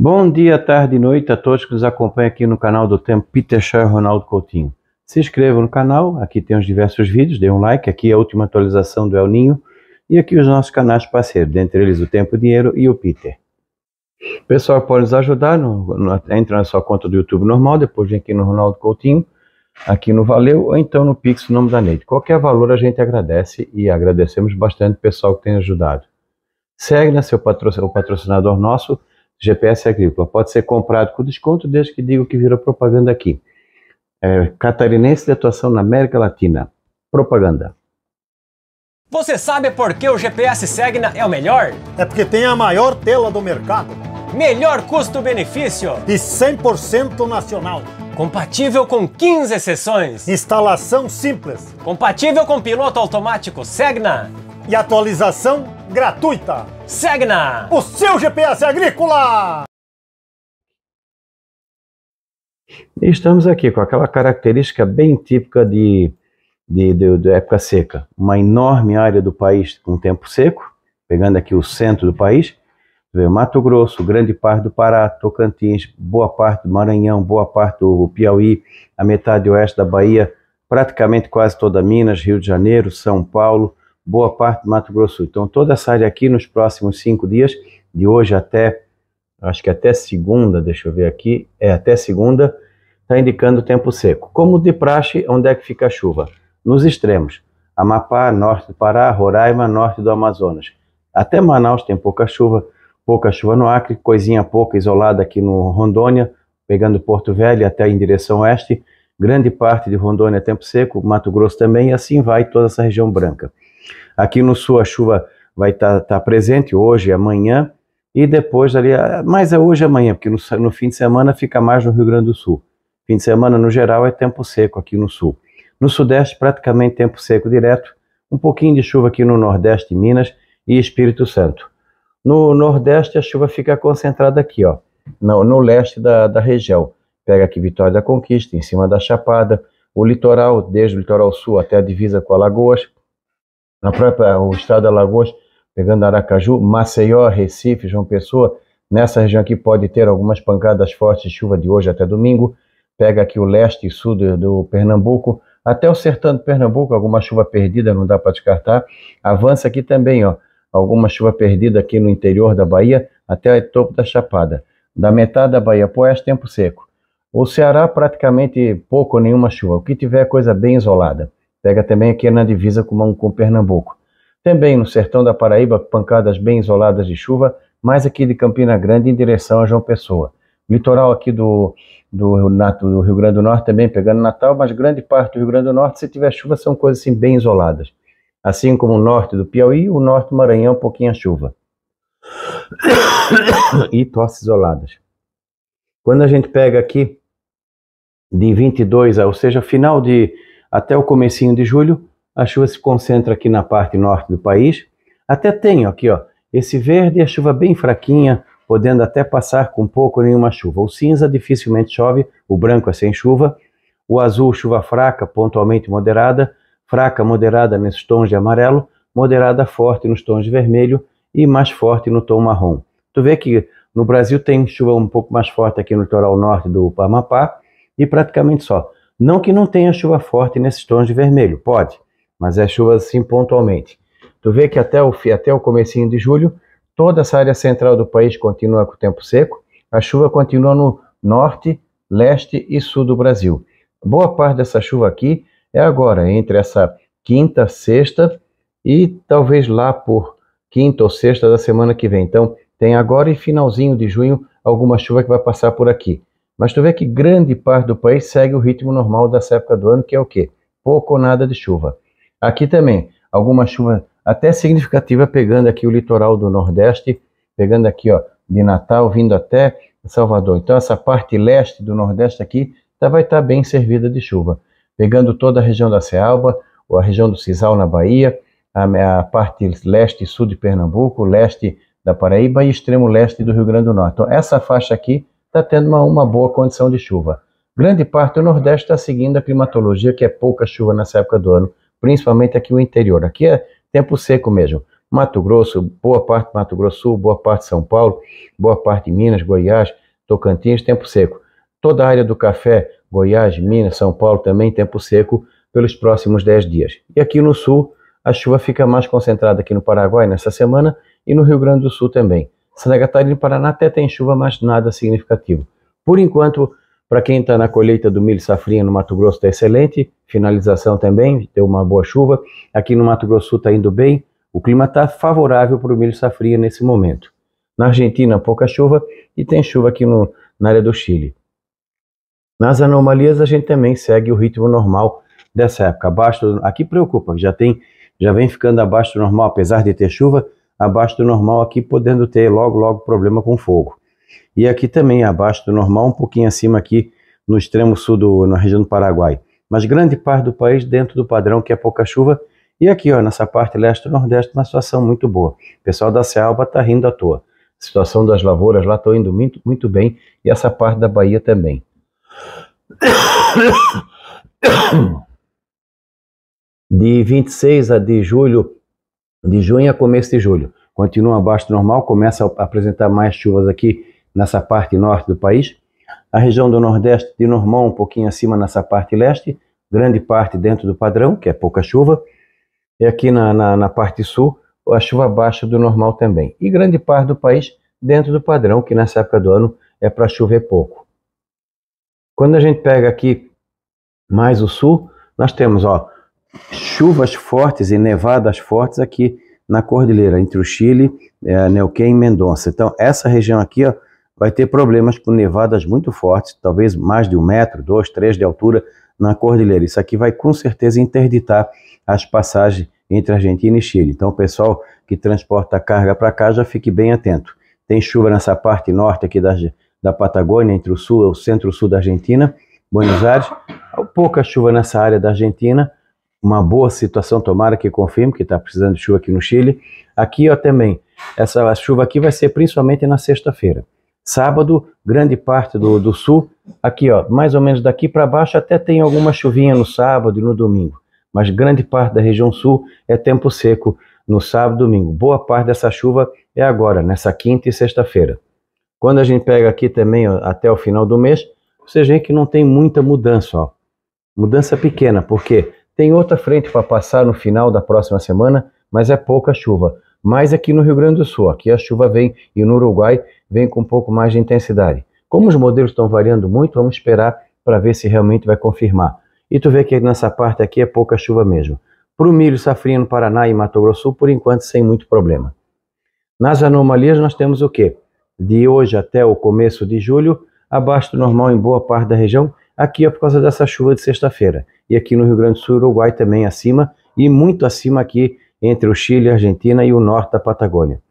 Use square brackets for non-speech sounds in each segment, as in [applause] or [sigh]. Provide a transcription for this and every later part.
Bom dia, tarde e noite a todos que nos acompanham aqui no canal do Tempo Peter Scheuer Ronaldo Coutinho. Se inscreva no canal, aqui tem os diversos vídeos, dê um like, aqui é a última atualização do El Ninho e aqui os nossos canais parceiros, dentre eles o Tempo Dinheiro e o Peter. O pessoal pode nos ajudar, no, no, entra na sua conta do YouTube normal, depois vem aqui no Ronaldo Coutinho, aqui no Valeu, ou então no Pix, no nome da Neide. Qualquer valor a gente agradece e agradecemos bastante o pessoal que tem ajudado. Segue né, seu patrocinador nosso, GPS é agrícola. Pode ser comprado com desconto, desde que diga que virou propaganda aqui. É, catarinense de atuação na América Latina. Propaganda. Você sabe por que o GPS Segna é o melhor? É porque tem a maior tela do mercado. Melhor custo-benefício. E 100% nacional. Compatível com 15 sessões. Instalação simples. Compatível com piloto automático Segna. E atualização gratuita. Segna! O seu GPS agrícola! Estamos aqui com aquela característica bem típica de, de, de, de época seca. Uma enorme área do país com tempo seco, pegando aqui o centro do país, Mato Grosso, grande parte do Pará, Tocantins, boa parte do Maranhão, boa parte do Piauí, a metade oeste da Bahia, praticamente quase toda Minas, Rio de Janeiro, São Paulo, boa parte do Mato Grosso. Então, toda essa área aqui, nos próximos cinco dias, de hoje até, acho que até segunda, deixa eu ver aqui, é até segunda, está indicando tempo seco. Como de praxe, onde é que fica a chuva? Nos extremos. Amapá, norte do Pará, Roraima, norte do Amazonas. Até Manaus tem pouca chuva, pouca chuva no Acre, coisinha pouca isolada aqui no Rondônia, pegando Porto Velho até em direção oeste, grande parte de Rondônia é tempo seco, Mato Grosso também, e assim vai toda essa região branca. Aqui no sul a chuva vai estar tá, tá presente hoje e amanhã, e depois ali, ah, mais é hoje e amanhã, porque no, no fim de semana fica mais no Rio Grande do Sul. Fim de semana, no geral, é tempo seco aqui no sul. No sudeste, praticamente tempo seco direto, um pouquinho de chuva aqui no nordeste, Minas e Espírito Santo. No nordeste, a chuva fica concentrada aqui, ó, no, no leste da, da região. Pega aqui Vitória da Conquista, em cima da Chapada, o litoral, desde o litoral sul até a divisa com Alagoas, na própria eh, o estado de Alagoas, pegando Aracaju, Maceió, Recife, João Pessoa, nessa região aqui pode ter algumas pancadas fortes de chuva de hoje até domingo, pega aqui o leste e sul do, do Pernambuco, até o sertão do Pernambuco, alguma chuva perdida, não dá para descartar, avança aqui também, ó, alguma chuva perdida aqui no interior da Bahia, até o topo da Chapada, da metade da Bahia para oeste, tempo seco. O Ceará praticamente pouco ou nenhuma chuva, o que tiver é coisa bem isolada. Pega também aqui na divisa com, com Pernambuco. Também no sertão da Paraíba, pancadas bem isoladas de chuva, mais aqui de Campina Grande em direção a João Pessoa. Litoral aqui do, do, do Rio Grande do Norte também pegando Natal, mas grande parte do Rio Grande do Norte, se tiver chuva, são coisas assim bem isoladas. Assim como o norte do Piauí, o norte do Maranhão, pouquinha chuva. [coughs] e tosse isoladas. Quando a gente pega aqui de 22, ou seja, final de até o comecinho de julho, a chuva se concentra aqui na parte norte do país. Até tem aqui, ó, esse verde, a chuva bem fraquinha, podendo até passar com pouco nenhuma chuva. O cinza dificilmente chove, o branco é sem chuva. O azul, chuva fraca, pontualmente moderada. Fraca, moderada nesses tons de amarelo. Moderada, forte nos tons de vermelho. E mais forte no tom marrom. Tu vê que no Brasil tem chuva um pouco mais forte aqui no litoral norte do Amapá. E praticamente só. Não que não tenha chuva forte nesses tons de vermelho, pode, mas é chuva assim pontualmente. Tu vê que até o, até o comecinho de julho, toda essa área central do país continua com o tempo seco, a chuva continua no norte, leste e sul do Brasil. Boa parte dessa chuva aqui é agora, entre essa quinta, sexta e talvez lá por quinta ou sexta da semana que vem. Então, tem agora e finalzinho de junho alguma chuva que vai passar por aqui. Mas tu vê que grande parte do país segue o ritmo normal dessa época do ano, que é o quê? Pouco ou nada de chuva. Aqui também, alguma chuva até significativa pegando aqui o litoral do Nordeste, pegando aqui, ó, de Natal, vindo até Salvador. Então, essa parte leste do Nordeste aqui tá, vai estar tá bem servida de chuva. Pegando toda a região da Cealba, ou a região do Cisal na Bahia, a, a parte leste e sul de Pernambuco, leste da Paraíba e extremo leste do Rio Grande do Norte. Então, essa faixa aqui está tendo uma, uma boa condição de chuva. Grande parte do Nordeste está seguindo a climatologia, que é pouca chuva nessa época do ano, principalmente aqui no interior. Aqui é tempo seco mesmo. Mato Grosso, boa parte do Mato Grosso Sul, boa parte de São Paulo, boa parte de Minas, Goiás, Tocantins, tempo seco. Toda a área do café, Goiás, Minas, São Paulo também tempo seco pelos próximos 10 dias. E aqui no sul, a chuva fica mais concentrada aqui no Paraguai nessa semana e no Rio Grande do Sul também. Santa Catarina e Paraná até tem chuva, mas nada significativo. Por enquanto, para quem está na colheita do milho safrinha no Mato Grosso está excelente, finalização também, deu uma boa chuva. Aqui no Mato Grosso está indo bem, o clima está favorável para o milho safrinha nesse momento. Na Argentina, pouca chuva e tem chuva aqui no, na área do Chile. Nas anomalias, a gente também segue o ritmo normal dessa época. Abaixo, aqui preocupa, já tem, já vem ficando abaixo do normal, apesar de ter chuva, abaixo do normal aqui, podendo ter logo, logo problema com fogo. E aqui também abaixo do normal, um pouquinho acima aqui no extremo sul, do, na região do Paraguai. Mas grande parte do país dentro do padrão que é pouca chuva. E aqui, ó, nessa parte leste e Nordeste, uma situação muito boa. O pessoal da Cealba está rindo à toa. A situação das lavouras lá está indo muito, muito bem. E essa parte da Bahia também. [coughs] De 26 a de julho de junho a começo de julho. Continua abaixo do normal, começa a apresentar mais chuvas aqui nessa parte norte do país. A região do Nordeste de normal, um pouquinho acima nessa parte leste, grande parte dentro do padrão, que é pouca chuva. E aqui na, na, na parte sul, a chuva abaixo do normal também. E grande parte do país dentro do padrão, que nessa época do ano é para chover pouco. Quando a gente pega aqui mais o sul, nós temos ó, chuvas fortes e nevadas fortes aqui na cordilheira, entre o Chile, é, Neuquén e Mendonça. Então, essa região aqui ó, vai ter problemas com nevadas muito fortes, talvez mais de um metro, dois, três de altura na cordilheira. Isso aqui vai com certeza interditar as passagens entre Argentina e Chile. Então, o pessoal que transporta carga para cá já fique bem atento. Tem chuva nessa parte norte aqui da, da Patagônia, entre o sul e o centro-sul da Argentina, Buenos Aires. Pouca chuva nessa área da Argentina uma boa situação, tomara que confirme que está precisando de chuva aqui no Chile. Aqui ó, também, essa chuva aqui vai ser principalmente na sexta-feira. Sábado, grande parte do, do sul, aqui ó, mais ou menos daqui para baixo, até tem alguma chuvinha no sábado e no domingo. Mas grande parte da região sul é tempo seco no sábado e domingo. Boa parte dessa chuva é agora, nessa quinta e sexta-feira. Quando a gente pega aqui também ó, até o final do mês, vocês veem que não tem muita mudança, ó. Mudança pequena, porque quê? Tem outra frente para passar no final da próxima semana, mas é pouca chuva. Mais aqui no Rio Grande do Sul, aqui a chuva vem e no Uruguai vem com um pouco mais de intensidade. Como os modelos estão variando muito, vamos esperar para ver se realmente vai confirmar. E tu vê que nessa parte aqui é pouca chuva mesmo. Para o milho safrinha no Paraná e Mato Grosso, por enquanto, sem muito problema. Nas anomalias nós temos o quê? De hoje até o começo de julho, abaixo do normal em boa parte da região Aqui é por causa dessa chuva de sexta-feira. E aqui no Rio Grande do Sul, Uruguai também acima, e muito acima aqui entre o Chile, a Argentina e o norte da Patagônia.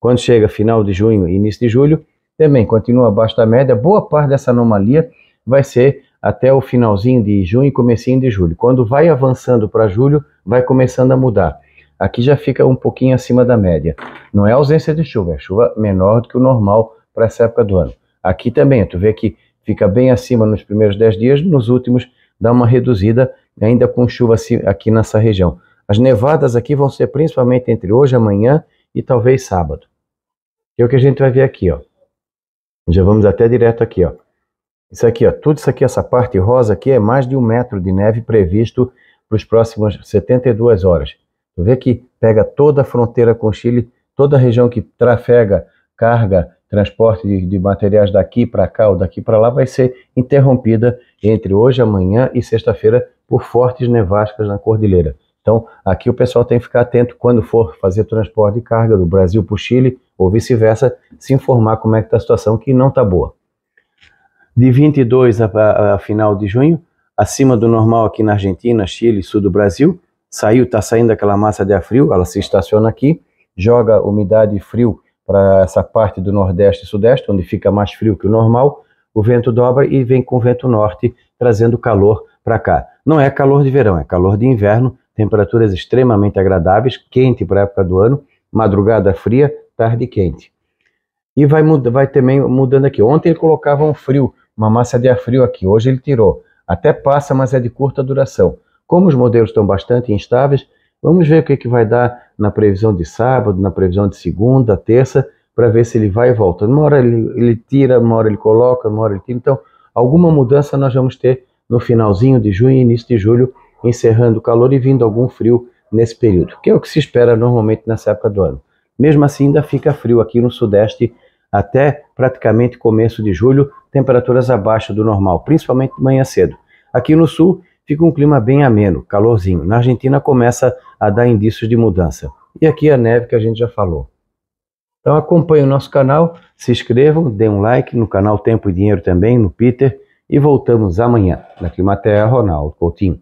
Quando chega final de junho e início de julho, também continua abaixo da média. Boa parte dessa anomalia vai ser até o finalzinho de junho e comecinho de julho. Quando vai avançando para julho, vai começando a mudar. Aqui já fica um pouquinho acima da média. Não é ausência de chuva, é chuva menor do que o normal para essa época do ano. Aqui também, tu vê que fica bem acima nos primeiros 10 dias, nos últimos dá uma reduzida, ainda com chuva assim, aqui nessa região. As nevadas aqui vão ser principalmente entre hoje, amanhã e talvez sábado. É o que a gente vai ver aqui, ó. Já vamos até direto aqui, ó. Isso aqui, ó, tudo isso aqui, essa parte rosa aqui é mais de um metro de neve previsto para os próximos 72 horas. vê que pega toda a fronteira com o Chile, toda a região que trafega carga transporte de, de materiais daqui para cá ou daqui para lá vai ser interrompida entre hoje, amanhã e sexta-feira por fortes nevascas na cordilheira. Então, aqui o pessoal tem que ficar atento quando for fazer transporte de carga do Brasil para o Chile ou vice-versa, se informar como é que está a situação, que não está boa. De 22 a, a, a, final de junho, acima do normal aqui na Argentina, Chile, sul do Brasil, saiu, está saindo aquela massa de ar frio, ela se estaciona aqui, joga umidade e frio para essa parte do Nordeste e Sudeste, onde fica mais frio que o normal, o vento dobra e vem com o vento norte trazendo calor para cá. Não é calor de verão, é calor de inverno, temperaturas extremamente agradáveis, quente para a época do ano, madrugada fria, tarde quente. E vai, muda, vai também mudando aqui. Ontem ele colocava um frio, uma massa de ar frio aqui, hoje ele tirou. Até passa, mas é de curta duração. Como os modelos estão bastante instáveis, vamos ver o que, é que vai dar na previsão de sábado, na previsão de segunda, terça, para ver se ele vai e volta. Uma hora ele, ele, tira, uma hora ele coloca, uma hora ele tira. Então, alguma mudança nós vamos ter no finalzinho de junho e início de julho, encerrando o calor e vindo algum frio nesse período, que é o que se espera normalmente nessa época do ano. Mesmo assim, ainda fica frio aqui no Sudeste até praticamente começo de julho, temperaturas abaixo do normal, principalmente de manhã cedo. Aqui no Sul, fica um clima bem ameno, calorzinho. Na Argentina começa a dar indícios de mudança. E aqui é a neve que a gente já falou. Então acompanhe o nosso canal, se inscrevam, dê um like no canal Tempo e Dinheiro também, no Peter, e voltamos amanhã na Climaterra Ronaldo Coutinho.